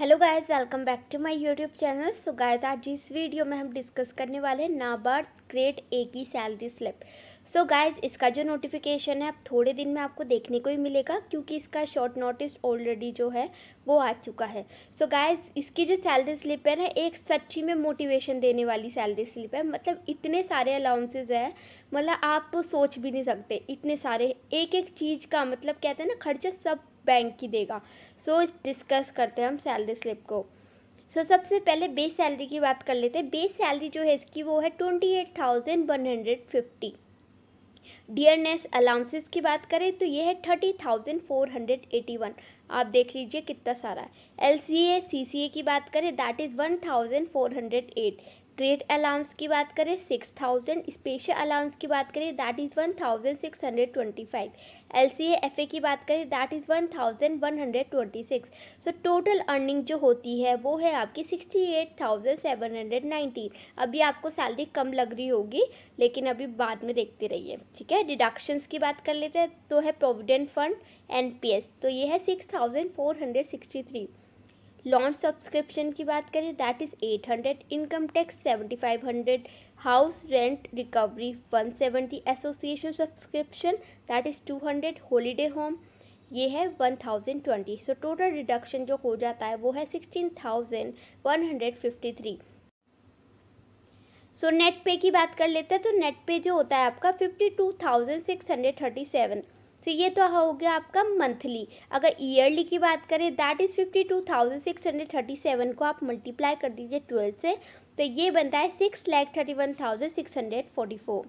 hello guys welcome back to my YouTube channel so guys आज इस video में हम डिस्कस करने वाले हैं नाबार्ड ग्रेड ए की सैलरी स्लिप सो गाइस इसका जो नोटिफिकेशन है अब थोड़े दिन में आपको देखने को ही मिलेगा क्योंकि इसका शॉर्ट नोटिस ऑलरेडी जो है वो आ चुका है सो so गाइस इसकी जो सैलरी स्लिप है ना एक सच्ची में मोटिवेशन देने वाली सैलरी स्लिप है मतलब इतने सारे अलाउंसेज हैं मतलब आप तो सोच भी नहीं सकते इतने सारे एक एक चीज़ का मतलब कहते हैं ना खर्चा सब बैंक की देगा सो so, डिस्कस करते हैं हम सैलरी स्लिप को सो so, सबसे पहले बेस सैलरी की बात कर लेते हैं बेस सैलरी जो है इसकी वो है twenty eight thousand one hundred fifty dearness allowances की बात करें तो ये है thirty thousand four hundred eighty one आप देख लीजिए कितना सारा है एल सी ए सी सी ए की बात करें that is one thousand four hundred eight great allowance की बात करें सिक्स थाउजेंड स्पेशल अलाउंस की बात करें that is one thousand six hundred twenty five L C F A की बात करें that is one thousand one hundred twenty six so total earning जो होती है वो है आपकी sixty eight thousand seven hundred nineteen अभी आपको सैलरी कम लग रही होगी लेकिन अभी बाद में देखते रहिए ठीक है डिडक्शंस की बात कर लेते हैं तो है provident fund N P S तो ये है six thousand four hundred sixty three launch subscription की बात करें that is eight hundred income tax seventy five hundred house rent recovery one seventy association subscription that is two hundred holiday home ये है one thousand twenty so total reduction जो हो जाता है वो है sixteen thousand one hundred fifty three so net pay की बात कर लेते हैं तो नेट पे जो होता है आपका fifty two thousand six hundred thirty seven so ये तो हो गया आपका मंथली अगर ईयरली की बात करें that is fifty two thousand six hundred thirty seven को आप मल्टीप्लाई कर दीजिए ट्वेल्थ से तो ये बनता है six lakh thirty one thousand six hundred forty four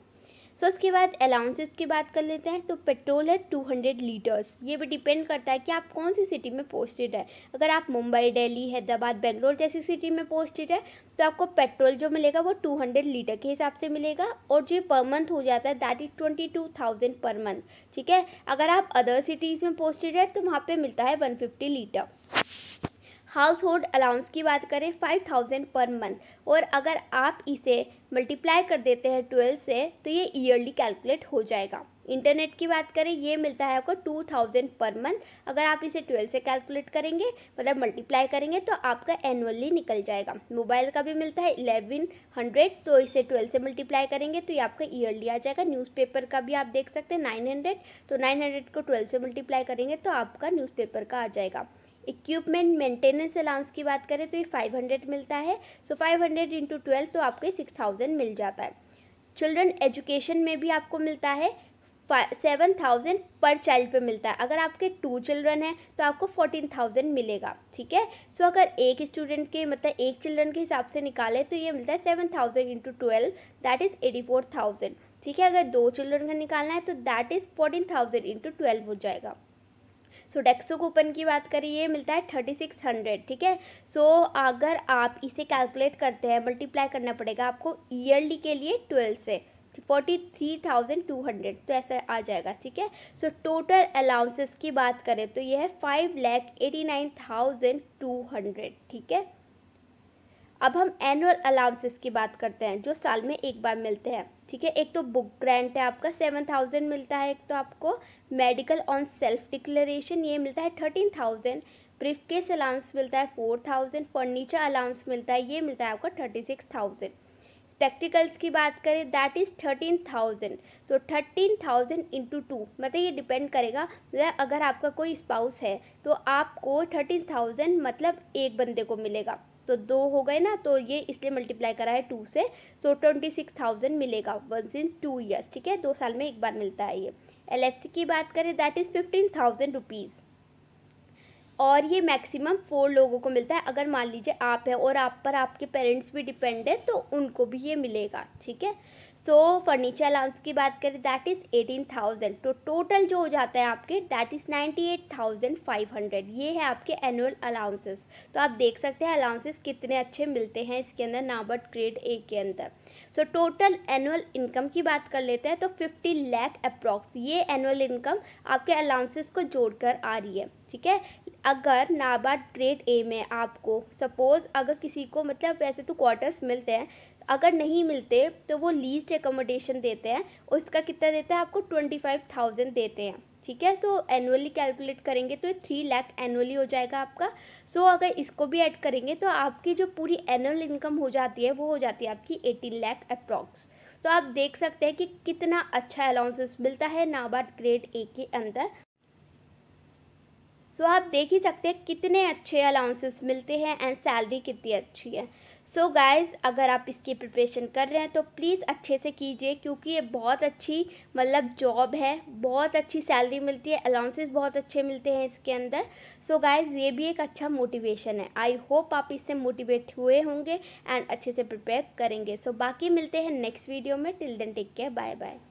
so उसके बाद अलाउंसेस की बात कर लेते हैं तो पेट्रोल है टू हंड्रेड लीटर्स ये भी डिपेंड करता है कि आप कौन सी सिटी में पोस्टेड है अगर आप मुंबई दिल्ली हैदराबाद बेंगलोर जैसी सिटी में पोस्टेड है तो आपको पेट्रोल जो मिलेगा वो टू हंड्रेड लीटर के हिसाब से मिलेगा और जो पर मंथ हो जाता है that is twenty two thousand per month ठीक है अगर आप अदर सिटीज़ में पोस्टेड है तो वहाँ पर मिलता है one fifty litre household allowance की बात करें फाइव थाउजेंड पर मंथ और अगर आप इसे मल्टीप्लाई कर देते हैं ट्वेल्व से तो ये ईयरली कैलकुलेट हो जाएगा इंटरनेट की बात करें ये मिलता है आपको टू थाउजेंड पर मंथ अगर आप इसे ट्वेल्व से कैलकुलेट करेंगे मतलब मल्टीप्लाई करेंगे तो आपका एनुअली निकल जाएगा मोबाइल का भी मिलता है इलेवन हंड्रेड तो इसे ट्वेल्व से मल्टीप्लाई करेंगे तो ये आपका ईयरली आ जाएगा न्यूज़पेपर का भी आप देख सकते हैं नाइन हंड्रेड तो नाइन हंड्रेड को ट्वेल्व से मल्टीप्लाई करेंगे तो आपका न्यूज़पेपर का आ जाएगा इक्विपमेंट मेंटेनेंस अलाउंस की बात करें तो ये फाइव हंड्रेड मिलता है so five hundred into twelve तो आपको सिक्स थाउजेंड मिल जाता है चिल्ड्रन एजुकेशन में भी आपको मिलता है सेवन थाउजेंड पर चाइल्ड पे मिलता है अगर आपके टू चिल्ड्रन हैं तो आपको फोर्टीन थाउजेंड मिलेगा ठीक है सो अगर एक स्टूडेंट के मतलब एक चिल्ड्रन के हिसाब से निकालें तो ये मिलता है seven thousand into twelve that is eighty four thousand ठीक है अगर दो चिल्ड्रन का निकालना है तो that is fourteen thousand into twelve हो जाएगा सो डेक्सो कूपन की बात करें ये मिलता है थर्टी सिक्स हंड्रेड ठीक है सो अगर आप इसे कैलकुलेट करते हैं मल्टीप्लाई करना पड़ेगा आपको ईयरली के लिए ट्वेल्व से forty three thousand two hundred तो ऐसा आ जाएगा ठीक है सो टोटल अलाउंसेस की बात करें तो यह है five lakh eighty nine thousand two hundred ठीक है अब हम एनुअल अलाउंसेस की बात करते हैं जो साल में एक बार मिलते हैं ठीक है एक तो बुक ग्रांट है आपका सेवन थाउजेंड मिलता है एक तो आपको मेडिकल ऑन सेल्फ डिक्लेरेशन ये मिलता है thirteen thousand briefcase allowance मिलता है फोर थाउजेंड फर्नीचर अलाउंस मिलता है ये मिलता है आपका थर्टी सिक्स थाउजेंड स्पेक्टिकल्स की बात करें दैट इज़ थर्टीन थाउजेंड तो थर्टीन थाउजेंड इंटू टू मतलब ये डिपेंड करेगा मतलब अगर आपका कोई स्पाउस है तो आपको थर्टीन थाउजेंड मतलब एक बंदे को मिलेगा तो दो हो गए ना तो ये इसलिए मल्टीप्लाई करा है टू से सो ट्वेंटी सिक्स थाउजेंड मिलेगा वंस इन टू ईयर्स ठीक है दो साल में एक बार मिलता है ये एल की बात करें that is fifteen thousand rupees और ये मैक्सिमम फोर लोगों को मिलता है अगर मान लीजिए आप हैं और आप पर आपके पेरेंट्स भी डिपेंड है तो उनको भी ये मिलेगा ठीक है सो फर्नीचर अलाउंस की बात करें दैट इज़ एटीन थाउजेंड तो टोटल जो हो जाता है आपके that is ninety eight thousand five hundred ये है आपके एनुअल अलाउंसेस तो आप देख सकते हैं अलाउंसेस कितने अच्छे मिलते हैं इसके अंदर नाबर्ट ग्रेड ए के अंदर सो टोटल एनुअल इनकम की बात कर लेते हैं तो फिफ्टी लैख अप्रॉक्स ये एनुअल इनकम आपके अलाउंसेस को जोड़कर आ रही है ठीक है अगर नाबार्ड ग्रेड ए में आपको सपोज़ अगर किसी को मतलब वैसे तो क्वार्टर्स मिलते हैं अगर नहीं मिलते तो वो लीस्ट एकोमोडेशन देते हैं उसका कितना देते हैं आपको ट्वेंटी फाइव थाउजेंड देते हैं ठीक है सो एनुअली कैलकुलेट करेंगे तो थ्री लाख एनुअली हो जाएगा आपका सो so, अगर इसको भी ऐड करेंगे तो आपकी जो पूरी एनुअल इनकम हो जाती है वो हो जाती है आपकी एटीन लाख अप्रॉक्स तो आप देख सकते हैं कि कितना अच्छा अलाउंसेस मिलता है नाबार्ड ग्रेड ए के अंदर सो तो आप देख ही सकते हैं कितने अच्छे अलाउंसेस मिलते हैं एंड सैलरी कितनी अच्छी है सो so गाइस अगर आप इसकी प्रिपरेशन कर रहे हैं तो प्लीज़ अच्छे से कीजिए क्योंकि ये बहुत अच्छी मतलब जॉब है बहुत अच्छी सैलरी मिलती है अलाउंसेस बहुत अच्छे मिलते हैं इसके अंदर सो so गाइस ये भी एक अच्छा मोटिवेशन है आई होप आप इससे मोटिवेट हुए होंगे एंड अच्छे से प्रिपेयर करेंगे सो so बाकी मिलते हैं नेक्स्ट वीडियो में till then take care bye bye